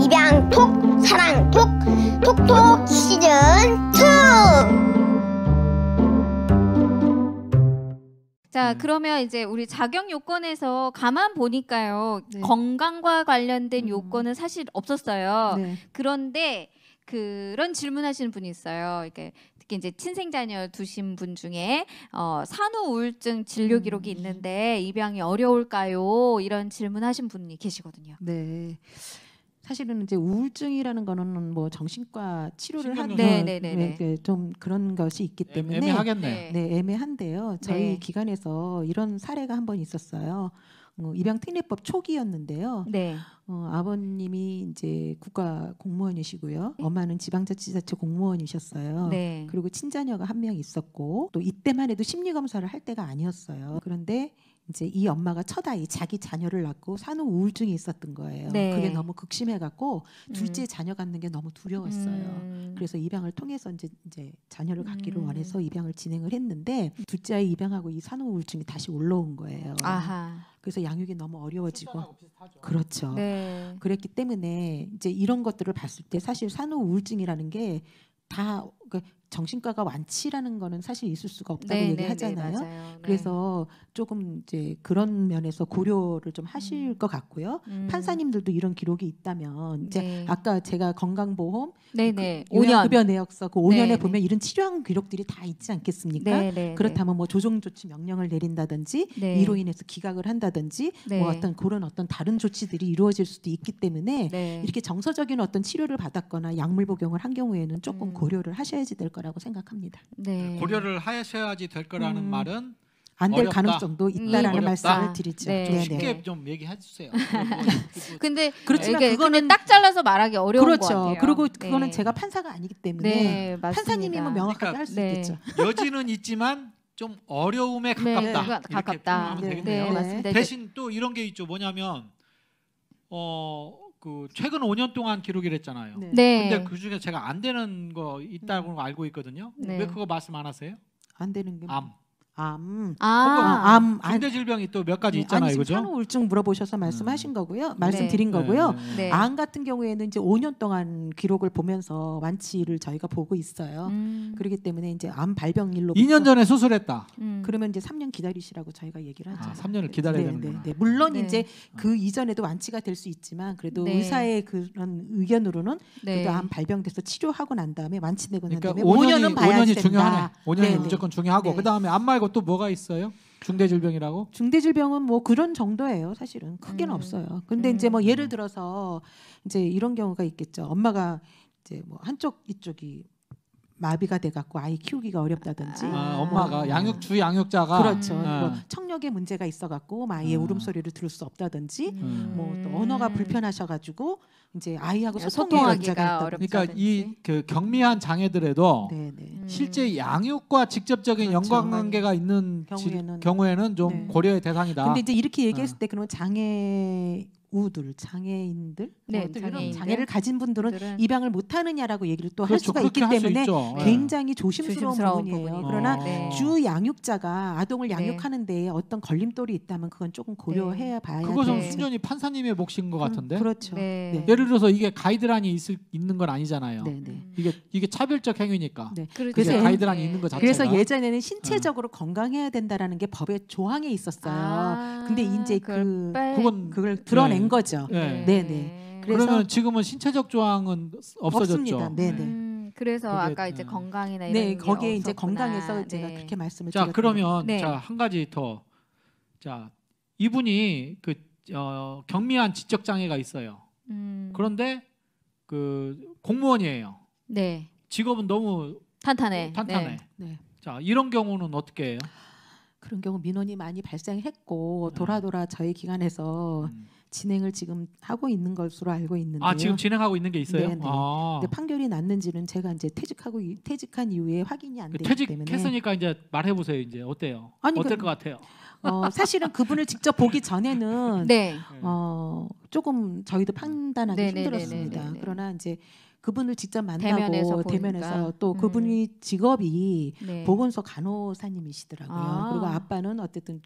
입양 톡 사랑 톡 톡톡 시즌 2 자, 음. 그러면 이제 우리 자격 요건에서 가만 보니까요. 네. 건강과 관련된 음. 요건은 사실 없었어요. 네. 그런데 그런 질문하시는 분이 있어요. 이게 특히 이제 친생 자녀 두신 분 중에 어, 산후 우울증 진료 음. 기록이 있는데 입양이 어려울까요? 이런 질문하신 분이 계시거든요. 네. 사실은 이제 우울증이라는 거는 뭐 정신과 치료를 하는 네, 네, 네, 네. 좀 그런 것이 있기 때문에 애매하겠네. 네, 애매한데요. 저희 기관에서 이런 사례가 한 번 있었어요. 어, 입양특례법 초기였는데요. 네. 어, 아버님이 이제 국가 공무원이시고요. 엄마는 지방자치자체 공무원이셨어요. 네. 그리고 친자녀가 한 명 있었고 또 이때만 해도 심리검사를 할 때가 아니었어요. 그런데 이제 이 엄마가 첫 아이 자기 자녀를 낳고 산후 우울증이 있었던 거예요. 네. 그게 너무 극심해 갖고 음. 둘째 음. 자녀 갖는 게 너무 두려웠어요. 음. 그래서 입양을 통해서 이제, 이제 자녀를 갖기를 음. 원해서 입양을 진행을 했는데 둘째 아이 입양하고 이 산후 우울증이 다시 올라온 거예요. 아하. 그래서 양육이 너무 어려워지고 그렇죠. 네. 그랬기 때문에 이제 이런 것들을 봤을 때 사실 산후 우울증이라는 게 다 그러니까 정신과가 완치라는 거는 사실 있을 수가 없다고 네, 얘기하잖아요. 네, 네, 네, 그래서 조금 이제 그런 면에서 고려를 좀 하실 음. 것 같고요. 음. 판사님들도 이런 기록이 있다면 이제 네. 아까 제가 건강보험 네, 그 5년 급여 내역서 그 5년에 보면 이런 치료한 기록들이 다 있지 않겠습니까? 그렇다면 뭐 조정 조치 명령을 내린다든지 이로 인해서 기각을 한다든지 뭐 어떤 그런 어떤 다른 조치들이 이루어질 수도 있기 때문에 이렇게 정서적인 어떤 치료를 받았거나 약물 복용을 한 경우에는 조금 음. 고려를 하셔야지 될 것. 거라고 생각합니다. 네. 고려를 하셔야지 될 거라는 음. 말은 안 될 가능성도 있다라는 음, 말씀을 드리죠. 네. 좀 쉽게 네. 좀 얘기해 주세요. 근데 그렇지만 이게, 그거는 딱 잘라서 말하기 어려운 그렇죠. 같아요. 그리고 네. 그거는 네. 제가 판사가 아니기 때문에 네, 판사님이면 뭐 명확하게 그러니까 할수 있겠죠. 네. 여지는 있지만 좀 어려움에 가깝다. 가깝다. 되겠네요. 대신 또 이런 게 있죠. 뭐냐면 어그 최근 5년 동안 기록을 했잖아요. 네. 네. 근데 그 중에 제가 안 되는 거 있다고 음. 알고 있거든요. 네. 왜 그거 말씀 안 하세요? 안 되는 게 암. 뭐? 암, 아. 아. 암, 안 근대 질병이 또 몇 가지 네. 있잖아요, 아니 그죠? 산후 우울증 물어보셔서 음. 말씀하신 거고요, 말씀드린 네. 거고요. 네. 네. 암 같은 경우에는 이제 5년 동안 기록을 보면서 완치를 저희가 보고 있어요. 음. 그렇기 때문에 이제 암 발병일로 2년 전에 수술했다. 음. 그러면 이제 3년 기다리시라고 저희가 얘기를 하죠. 아, 3년을 기다려야 되는구 네, 네. 물론 네. 이제 그 음. 이전에도 완치가 될 수 있지만 그래도 네. 의사의 그런 의견으로는 네. 그래도 암 발병돼서 치료하고 난 다음에 완치되고 난 그러니까 다음에 5년이, 5년은 봐야 5년이 중요하네. 5년이 네, 무조건 중요하고 네. 그다음에 암 말고 또 뭐가 있어요? 중대질병이라고? 중대질병은 뭐 그런 정도예요. 사실은 크게는 음. 없어요. 근데 음. 이제 뭐 예를 들어서 이제 이런 경우가 있겠죠. 엄마가 이제 뭐 한쪽 이쪽이 마비가 돼갖고 아이 키우기가 어렵다든지 아, 아. 엄마가 양육 음. 주 양육자가 그렇죠. 음. 뭐 청력에 문제가 있어갖고 막 아이의 음. 울음소리를 들을 수 없다든지 음. 뭐또 언어가 음. 불편하셔가지고 이제 아이하고 소통하기가 그러니까 이 그 경미한 장애들에도 네네. 음. 실제 양육과 직접적인 그렇죠. 연관관계가 있는 경우에는, 지, 경우에는 좀 네. 고려의 대상이다. 근데 이제 이렇게 얘기했을 어. 때 그러면 장애 우들 장애인들 네, 뭐 이런 장애를 가진 분들은 입양을 못 하느냐라고 얘기를 또할 그렇죠. 수가 있기 때문에 네. 굉장히 조심스러운, 조심스러운 부분이에요. 부분이네. 그러나 네. 주 양육자가 아동을 네. 양육하는 데에 어떤 걸림돌이 있다면 그건 조금 고려해야 네. 봐야 그거은 순전히 판사님의 몫인 것 같은데. 음, 그렇죠. 예를 들어서 이게 가이드라인이 있을, 있는 건 아니잖아요. 이게 이게 차별적 행위니까. 그렇죠. 그래서 가이드라인이 있는 것 자체가. 그래서 예전에는 음. 신체적으로 음. 건강해야 된다라는 게 법의 조항에 있었어요. 아, 근데 이제 그 빼... 그건 그걸 드러낸 낸 음. 거죠. 네. 네. 네 그래서 그러면 지금은 신체적 조항은 없어졌죠. 없습니다. 네. 네네. 음, 그래서 아까 이제 네. 건강이나 네, 이런 네, 거기에 이제 건강에서 제가 그렇게 말씀을 자, 그러면 자, 한 가지 더. 자, 이분이 그 어, 경미한 지적 장애가 있어요. 음. 그런데 그 공무원이에요. 네. 직업은 너무 탄탄해. 탄탄해. 네. 자, 이런 경우는 어떻게 해요? 그런 경우 민원이 많이 발생했고 돌아돌아 저희 기관에서 음. 진행을 지금 하고 있는 것으로 알고 있는데요. 아 지금 진행하고 있는 게 있어요? 네 아. 근데 판결이 났는지는 제가 이제 퇴직하고 퇴직한 이후에 확인이 안 그 되기 때문에 퇴직했으니까 이제 말해 보세요. 이제 어때요? 아니, 어떨 그- 것 같아요? 어, 사실은 그분을 직접 보기 전에는 네. 네. 어, 조금 저희도 판단하기 네네 힘들었습니다. 그러나 이제 그분을 직접 만나고 대면에서 대면에서, 또 음. 그분이 직업이 네. 보건소 간호사님이시더라고요. 아. 그리고 아빠는 어쨌든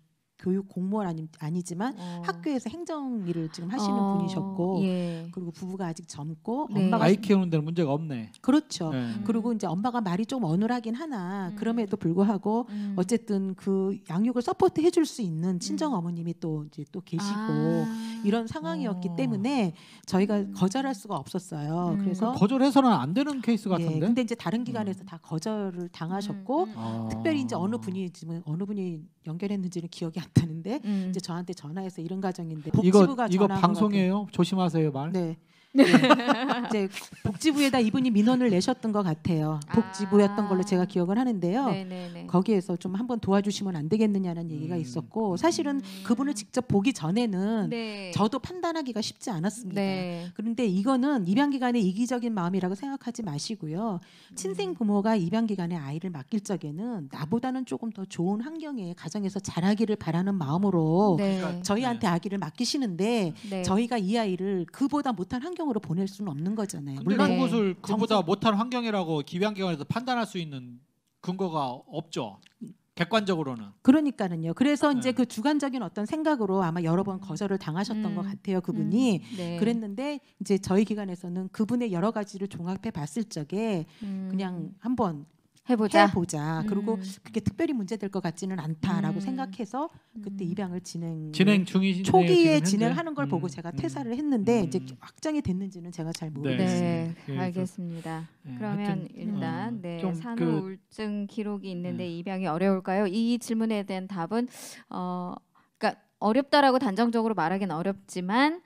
교육 공무원 아니, 아니지만 어. 학교에서 행정 일을 지금 어. 하시는 어. 분이셨고 예. 그리고 부부가 아직 젊고 네. 엄마가 아이 키우는 데는 문제가 없네. 그렇죠. 네. 그리고 이제 엄마가 말이 좀 어눌하긴 하나 음. 그럼에도 불구하고 음. 어쨌든 그 양육을 서포트 해줄 수 있는 친정 음. 어머님이 또 이제 또 계시고 아. 이런 상황이었기 어. 때문에 저희가 음. 거절할 수가 없었어요. 음. 그래서 그 거절해서는 안 되는 케이스 네, 같은데. 예, 근데 이제 다른 기관에서 다 거절을 당하셨고 아. 특별히 이제 어느 분이 지금 어느 분이 연결했는지는 기억이 안 같다는데 음. 이제 저한테 전화해서 이런 가정인데 이거 이거 방송이에요. 조심하세요 말. 네. 네. 이제 복지부에다 이분이 민원을 내셨던 것 같아요. 아. 복지부였던 걸로 제가 기억을 하는데요. 네네네. 거기에서 좀 한번 도와주시면 안 되겠느냐는 얘기가 음. 있었고 사실은 음. 그분을 직접 보기 전에는 네. 저도 판단하기가 쉽지 않았습니다. 네. 그런데 이거는 입양 기간에 이기적인 마음이라고 생각하지 마시고요. 음. 친생 부모가 입양 기간에 아이를 맡길 적에는 나보다는 조금 더 좋은 환경에 가정에서 자라기를 바라는 마음으로 네. 저희한테 네. 아기를 맡기시는데 네. 저희가 이 아이를 그보다 못한 환경 환경으로 보낼 수는 없는 거잖아요. 물론 그것을 그보다 못한 환경이라고 기후환경에서 판단할 수 있는 근거가 없죠. 객관적으로는 그러니까는요. 그래서 네. 이제 네. 그 주관적인 어떤 생각으로 아마 여러 번 거절을 당하셨던 음. 것 같아요. 음. 그분이 음. 네. 그랬는데 이제 저희 기관에서는 그분의 여러 가지를 종합해 봤을 적에 음. 그냥 한번 해보자. 해보자. 음. 그리고 그게 특별히 문제될 것 같지는 않다라고 음. 생각해서 음. 그때 입양을 진행 진행 중이신 초기에 진행하는 걸 보고 음. 제가 음. 퇴사를 했는데 이제 확정이 됐는지는 제가 잘 네. 모르겠습니다. 네, 네. 알겠습니다. 네. 그러면 일단 어, 네, 그 산후 우울증 기록이 있는데 네. 입양이 어려울까요? 이 질문에 대한 답은 어 그러니까 어렵다라고 단정적으로 말하기는 어렵지만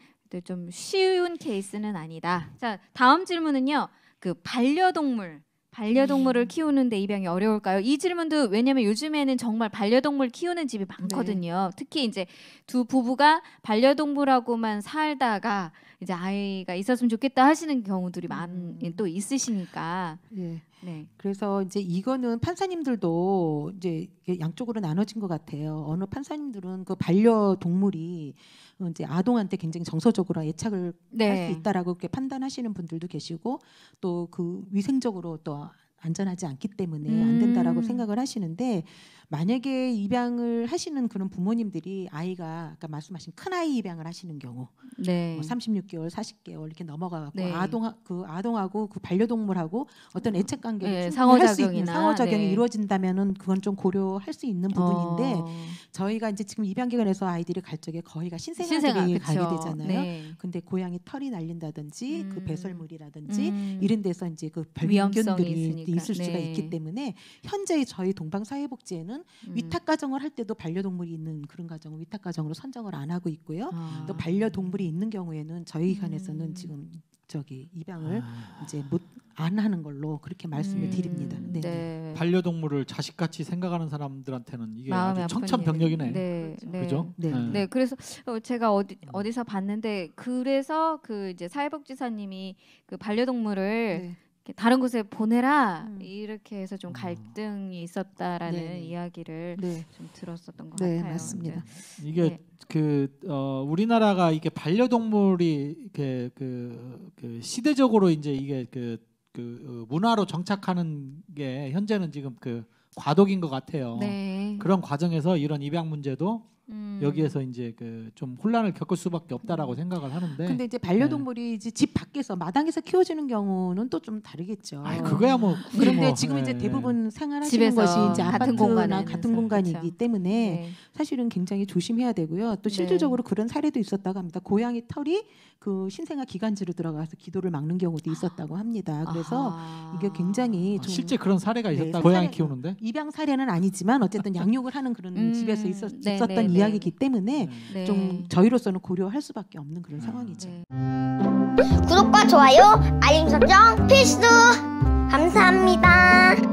좀 쉬운 케이스는 아니다. 자, 다음 질문은요. 그 반려동물 반려동물을 음. 키우는데 입양이 어려울까요? 이 질문도 왜냐면 요즘에는 정말 반려동물 키우는 집이 네. 많거든요. 특히 이제 두 부부가 반려동물하고만 살다가 이제 아이가 있었으면 좋겠다 하시는 경우들이 많또 음. 있으시니까. 예. 네. 그래서 이제 이거는 판사님들도 이제 양쪽으로 나눠진 것 같아요. 어느 판사님들은 그 반려동물이 어, 이제 아동한테 굉장히 정서적으로 애착을 네. 할수 있다라고 이렇게 판단하시는 분들도 계시고 또 그 위생적으로 또 안전하지 않기 때문에 음. 안 된다라고 음. 생각을 하시는데 만약에 입양을 하시는 그런 부모님들이 아이가 아까 말씀하신 큰 아이 입양을 하시는 경우 네. 뭐 36개월, 40개월 이렇게 넘어가 갖고 네. 아동 그 아동하고 그 반려동물하고 어떤 음. 애착 관계를 네, 상호작용이 있는 상호작용이 네. 이루어진다면은 그건 좀 고려할 수 있는 부분인데 어. 저희가 이제 지금 입양 기관에서 아이들이 갈 적에 거의가 신생아들이 가게 되잖아요. 네. 근데 고양이 털이 날린다든지 그 음. 그 배설물이라든지 음. 이런 데서 이제 그별균들이 그러니까, 있을 네. 수가 있기 네. 때문에 현재의 저희 동방사회복지에는 음. 위탁 가정을 할 때도 반려동물이 있는 그런 가정을 위탁 가정으로 선정을 안 하고 있고요. 아. 또 반려동물이 있는 경우에는 저희 관에서는 음. 지금 저기 입양을 아. 이제 못 안 하는 걸로 그렇게 말씀을 음. 드립니다. 네. 네. 반려동물을 자식같이 생각하는 사람들한테는 이게 아주 청천벽력이네. 네. 그렇죠. 네. 그죠? 네. 네. 네. 그래서 어, 제가 어디 음. 어디서 봤는데 그래서 그 이제 사회복지사님이 그 반려동물을 다른 곳에 보내라 음. 이렇게 해서 좀 음. 갈등이 있었다라는 네. 이야기를 네. 좀 들었었던 것 네, 같아요. 맞습니다. 이게 네. 그 어, 우리나라가 이게 반려동물이 이렇게 그, 그 시대적으로 이제 이게 그, 그 어, 문화로 정착하는 게 현재는 지금 그 과도기인 것 같아요. 네. 그런 과정에서 이런 입양 문제도 음. 여기에서 이제 그 좀 혼란을 겪을 수밖에 없다라고 음. 생각을 하는데. 근데 이제 반려동물이 네. 이제 집 밖에서 마당에서 키워지는 경우는 또 좀 다르겠죠. 아, 그거야 뭐. 그런데 뭐, 지금 네. 이제 대부분 생활하시는 것이 이제 같은 아파트나 같은 공간이기 그렇죠. 때문에 네. 사실은 굉장히 조심해야 되고요. 또 네. 실질적으로 네. 그런 사례도 있었다고 합니다. 고양이 털이 그 신생아 기관지로 들어가서 기도를 막는 경우도 있었다고 합니다. 그래서 아하. 이게 굉장히 아, 실제 그런 사례가 네, 있었다. 고양이 사례, 키우는데 입양 사례는 아니지만 어쨌든 양육을 하는 그런 음, 집에서 있었, 던 이야기이기 때문에 음. 네. 좀 저희로서는 고려할 수밖에 없는 그런 음. 상황이죠. 네. 구독과 좋아요, 알림 설정 필수. 감사합니다.